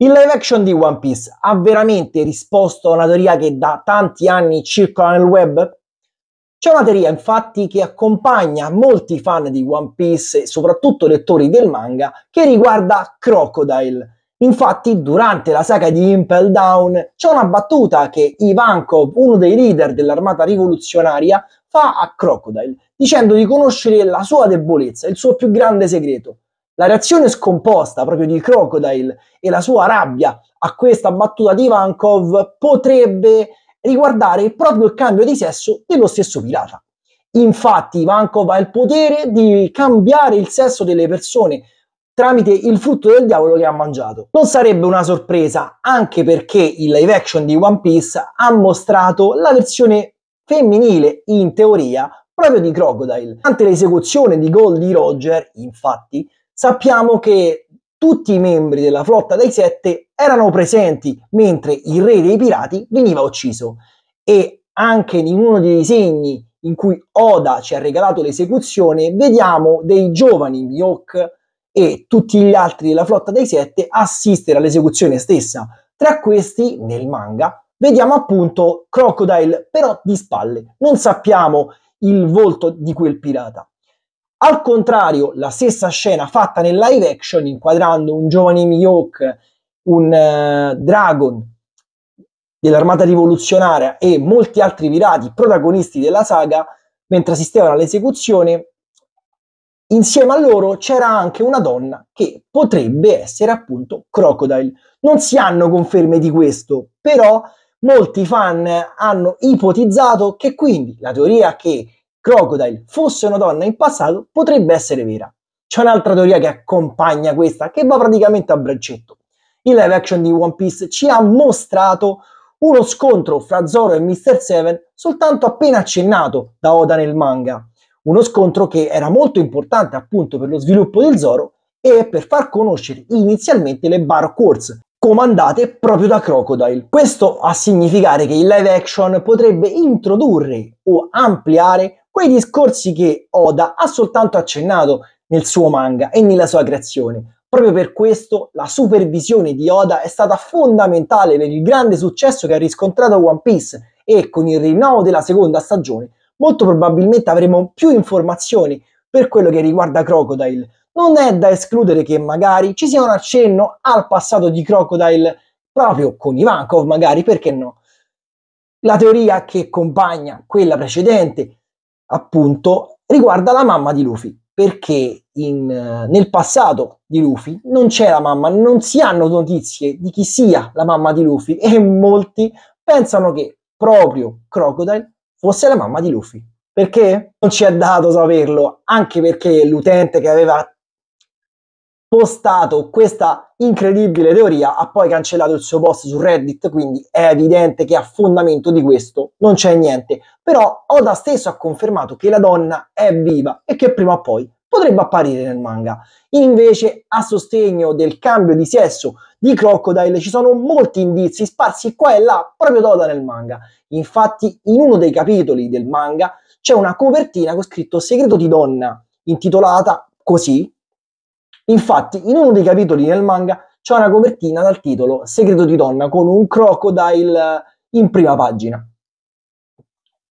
Il live action di One Piece ha veramente risposto a una teoria che da tanti anni circola nel web? C'è una teoria infatti che accompagna molti fan di One Piece e soprattutto lettori del manga che riguarda Crocodile. Infatti durante la saga di Impel Down c'è una battuta che Ivankov, uno dei leader dell'armata rivoluzionaria, fa a Crocodile dicendo di conoscere la sua debolezza, il suo più grande segreto. La reazione scomposta proprio di Crocodile e la sua rabbia a questa battuta di Vankov potrebbe riguardare proprio il cambio di sesso dello stesso pirata. Infatti Vankov ha il potere di cambiare il sesso delle persone tramite il frutto del diavolo che ha mangiato. Non sarebbe una sorpresa, anche perché il live action di One Piece ha mostrato la versione femminile, in teoria, proprio di Crocodile. Durante l'esecuzione di Goldie Roger, infatti, sappiamo che tutti i membri della flotta dei sette erano presenti mentre il re dei pirati veniva ucciso e anche in uno dei disegni in cui Oda ci ha regalato l'esecuzione vediamo dei giovani Miyok e tutti gli altri della flotta dei sette assistere all'esecuzione stessa. Tra questi, nel manga, vediamo appunto Crocodile però di spalle, non sappiamo il volto di quel pirata. Al contrario, la stessa scena fatta nel live action, inquadrando un giovane Mihawk, un eh, Dragon dell'armata rivoluzionaria e molti altri virati protagonisti della saga, mentre assistevano all'esecuzione, insieme a loro c'era anche una donna che potrebbe essere appunto Crocodile. Non si hanno conferme di questo, però molti fan hanno ipotizzato che quindi la teoria che Crocodile fosse una donna in passato potrebbe essere vera. C'è un'altra teoria che accompagna questa, che va praticamente a braccetto. Il live action di One Piece ci ha mostrato uno scontro fra Zoro e Mr. Seven soltanto appena accennato da Oda nel manga. Uno scontro che era molto importante appunto per lo sviluppo del Zoro e per far conoscere inizialmente le Bar Course, comandate proprio da Crocodile. Questo a significare che il live action potrebbe introdurre o ampliare quei discorsi che Oda ha soltanto accennato nel suo manga e nella sua creazione. Proprio per questo la supervisione di Oda è stata fondamentale per il grande successo che ha riscontrato One Piece e con il rinnovo della seconda stagione molto probabilmente avremo più informazioni per quello che riguarda Crocodile. Non è da escludere che magari ci sia un accenno al passato di Crocodile proprio con Ivankov, magari, perché no? La teoria che accompagna quella precedente appunto, riguarda la mamma di Luffy, perché in, eh, nel passato di Luffy non c'è la mamma, non si hanno notizie di chi sia la mamma di Luffy e molti pensano che proprio Crocodile fosse la mamma di Luffy. Perché? Non ci è dato saperlo, anche perché l'utente che aveva postato questa incredibile teoria, ha poi cancellato il suo post su Reddit, quindi è evidente che a fondamento di questo non c'è niente. Però Oda stesso ha confermato che la donna è viva e che prima o poi potrebbe apparire nel manga. Invece, a sostegno del cambio di sesso di Crocodile ci sono molti indizi sparsi qua e là proprio da Oda nel manga. Infatti, in uno dei capitoli del manga c'è una copertina con scritto Segreto di donna, intitolata così, Infatti, in uno dei capitoli nel manga c'è una copertina dal titolo Segreto di donna con un crocodile eh, in prima pagina.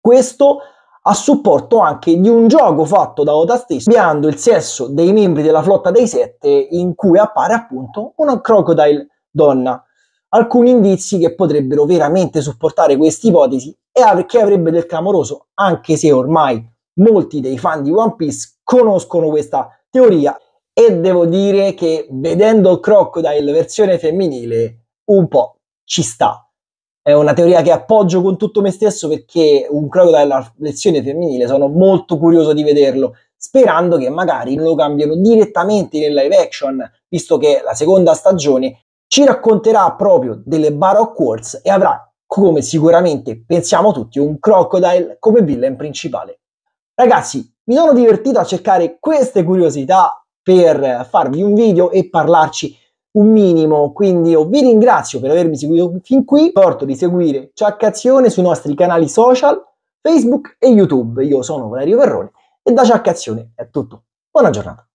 Questo a supporto anche di un gioco fatto da Oda stesso, cambiando il sesso dei membri della flotta dei sette, in cui appare appunto una crocodile donna. Alcuni indizi che potrebbero veramente supportare questa ipotesi e che avrebbe del clamoroso, anche se ormai molti dei fan di One Piece conoscono questa teoria e devo dire che vedendo Crocodile versione femminile un po' ci sta. È una teoria che appoggio con tutto me stesso perché un Crocodile a versione femminile sono molto curioso di vederlo, sperando che magari lo cambiano direttamente nel live action, visto che la seconda stagione ci racconterà proprio delle Baroque Wars e avrà, come sicuramente pensiamo tutti, un Crocodile come villain principale. Ragazzi, mi sono divertito a cercare queste curiosità per farvi un video e parlarci un minimo. Quindi io vi ringrazio per avermi seguito fin qui. Porto di seguire Ciaccazione sui nostri canali social, Facebook e YouTube. Io sono Valerio Verrone e da Ciaccazione è tutto. Buona giornata.